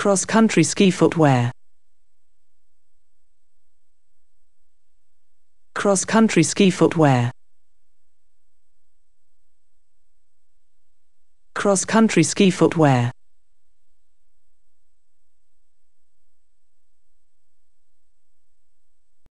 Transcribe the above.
cross-country ski footwear. Cross-country ski footwear. Cross-country ski footwear.